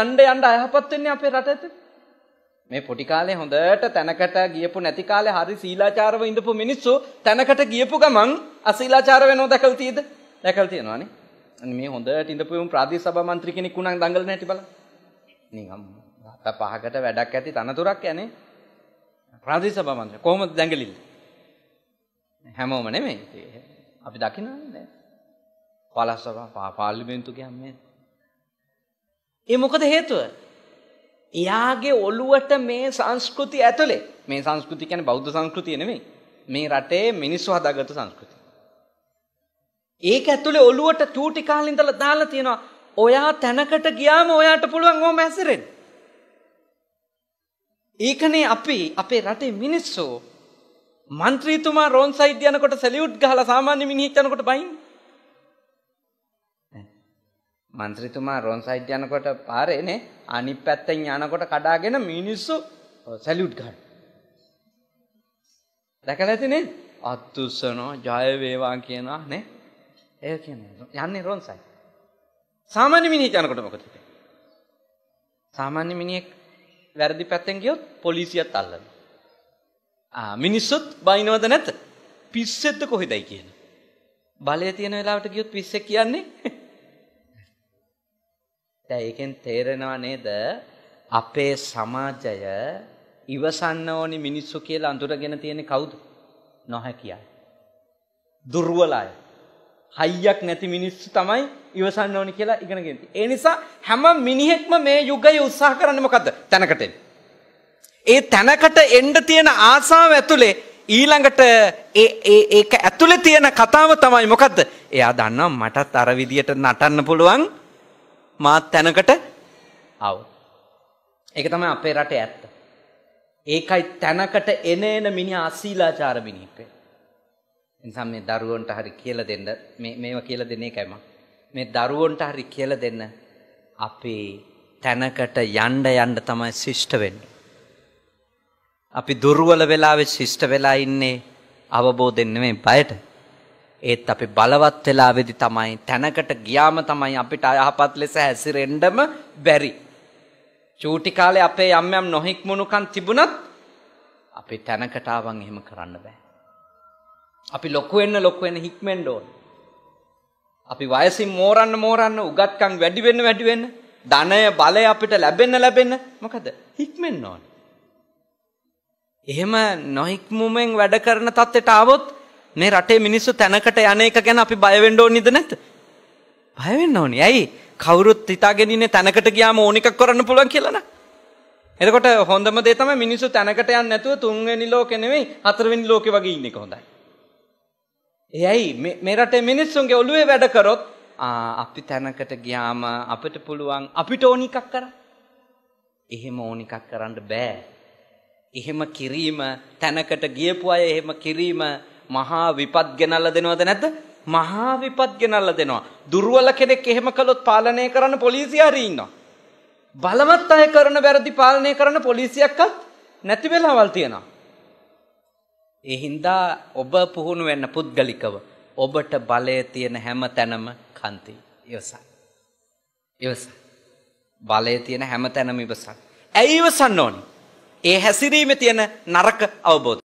යන්න යන්න අයහපත් වෙන්නේ අපේ රටට. මේ පොඩි කාලේ හොඳට තැනකට ගියපු නැති කාලේ හරි සීලාචාරව ඉඳපු මිනිස්සු තැනකට ගියපු ගමන් අසීලාචාර වෙනව දැකලා තියෙද? දැකලා තියෙනවානේ. මේ හොඳට ඉඳපු ප්‍රාදේශ සභා මන්ත්‍රී කෙනෙක් උනන් දඟලන හැටි බලන්න. නිකම් රට පහකට වැඩක් ඇති තනතුරක් යන්නේ. ප්‍රාදේශ සභා මන්ත්‍රී කොහොමද දඟලින්නේ? හැමෝම නෙමෙයි. අපි දකින්නේ නෑ. පලස්සව පාර්ලිමේන්තු කියන්නේ ඒ මොකද හේතුව? එයාගේ ඔළුවට මේ සංස්කෘතිය ඇතුලේ මේ සංස්කෘතිය කියන්නේ බෞද්ධ සංස්කෘතිය නෙමෙයි. මේ රටේ මිනිස්සු හදාගත්තු සංස්කෘතිය. ඒක ඇතුලේ ඔළුවට චූටි කාලේ ඉඳලා දාලා තියෙනවා. ඔයා තැනකට ගියාම ඔයාට පුළුවන් ඕම හැසිරෙන්න. ඒකනේ අපි අපේ රටේ මිනිස්සු മന്ത്രിතුමා රෝන් සයිඩ් යනකොට සලියුට් ගහලා සාමාන්‍ය මිනිහෙක් යනකොට බයින්නේ. മന്ത്രിතුමා රෝන් සයිඩ් යනකොට පාරේනේ අනිත් පැත්තෙන් යනකොට කඩාගෙන මිනිස්සු සැලියුට් ගන්න. දැකලා ඇතිනේ? අත්උස්සනවා ජය වේවා කියනවා නේ. ඒ කියන්නේ යන්නේ රෝන් සයිඩ්. සාමාන්‍ය මිනිහෙක් යනකොට මොකද සාමාන්‍ය මිනිහෙක් වැරදි පැත්තෙන් ගියොත් පොලිසියත් අල්ලනවා. ආ මිනිස්සුත් බයිනවද නැත? පිස්සෙද්ද කොහෙදයි කියන. බලය තියෙන වෙලාවට ගියොත් පිස්සෙක් කියන්නේ දැන් ඒකෙන් තේරෙනවා නේද අපේ සමාජය ඉවසන්න ඕනි මිනිස්සු කියලා අඳුරගෙන තියෙන්නේ කවුද? නොහැකියයි. දුර්වලයි. හයියක් නැති මිනිස්සු තමයි ඉවසන්න ඕනි කියලා ඉගෙනගෙන තියෙන්නේ. ඒ නිසා හැම මිනිහෙක්ම මේ යුගය උත්සාහ කරන්නේ මොකද්ද? තැනකට ඒ තැනකට එන්න තියෙන ආසාව ඇතුලේ ඊළඟට ඒ ඒ ඒක ඇතුලේ තියෙන කතාව තමයි මොකද්ද? එයා දන්නවා මටත් අර විදියට නටන්න පුළුවන් මාත් තැනකට ආව. ඒක තමයි අපේ රටේ ඇත්ත. ඒකයි තැනකට එන එන මිනිහා අශීලාචාර මිනිහෙක් වෙන්නේ. එනිසා මේ දරුවන්ට හරි කියලා දෙන්න මේ මේවා කියලා දෙන්නේ ඒකයි මේ දරුවන්ට හරි කියලා දෙන්න අපේ තැනකට යන්න යන්න තමයි ශිෂ්ට වෙන්නේ. අපි දුර්වල වෙලාවේ ශිෂ්ට වෙලා ඉන්නේ අවබෝධයෙන් නෙමෙයි බයට. ඒත් අපි බලවත් වෙලාවේදී තමයි තැනකට ගියාම තමයි අපිට අයහපත් ලෙස හැසිරෙන්නම බැරි. චූටි කාලේ අපේ යම් යම් නොහික්මුණුකම් තිබුණත් අපි තැනකට ආවන් එහෙම කරන්න බෑ. අපි ලොකු වෙන්න ලොකු වෙන්න හික්මෙන්න ඕන. අපි වයසින් මෝරන්න මෝරන්න උගත්කම් වැඩි වෙන්න වැඩි වෙන්න ධනය බලය අපිට ලැබෙන්න ලැබෙන්න මොකද හික්මෙන්න ඕන. එහෙම නොහික්මුමෙන් වැඩ කරන තත්ත්වයට ආවොත් මේ රටේ මිනිස්සු තැනකට යන එක ගැන අපි බය වෙන්න ඕනේ නේද නැත්? බය වෙන්න ඕනේ. ඇයි? කවුරුත් හිතාගෙන ඉන්නේ තැනකට ගියාම ඕන එකක් කරන්න පුළුවන් කියලා නේ. එතකොට හොඳම දේ තමයි මිනිස්සු තැනකට යන්නේ නැතුව තුන්වෙනි ලෝකෙ නෙවෙයි හතරවෙනි ලෝකෙ වගේ ඉන්න එක හොඳයි. එයයි මේ රටේ මිනිස්සුන්ගේ ඔළුවේ වැඩ කරොත් අපි තැනකට ගියාම අපිට පුළුවන් අපිට ඕන එකක් කරන්න. එහෙම ඕන එකක් කරන්න බෑ. එහෙම කිරීම තැනකට ගියපු අය එහෙම කිරීම මහා විපත් ගෙනල්ලා දෙනවද නැද්ද? මහා විපත් ගෙනල්ලා දෙනවා. දුර්වල කෙනෙක් එහෙම කළොත් පාලනය කරන්න පොලිසිය හරි ඉන්නවා. බලවත් අය කරන වැරදි පාලනය කරන පොලිසියක්වත් නැති වෙලාවල් තියෙනවා. ඒ හින්දා ඔබ පුහුණු වෙන්න පුද්ගලිකව ඔබට බලය තියෙන හැම තැනම කන්ති. ඉවසන්. ඉවසන්. බලය තියෙන හැම තැනම ඉවසන්. ඇයි ඉවසන්න ඕනේ? ඒ හැසිරීමේ තියෙන නරක අවබෝධ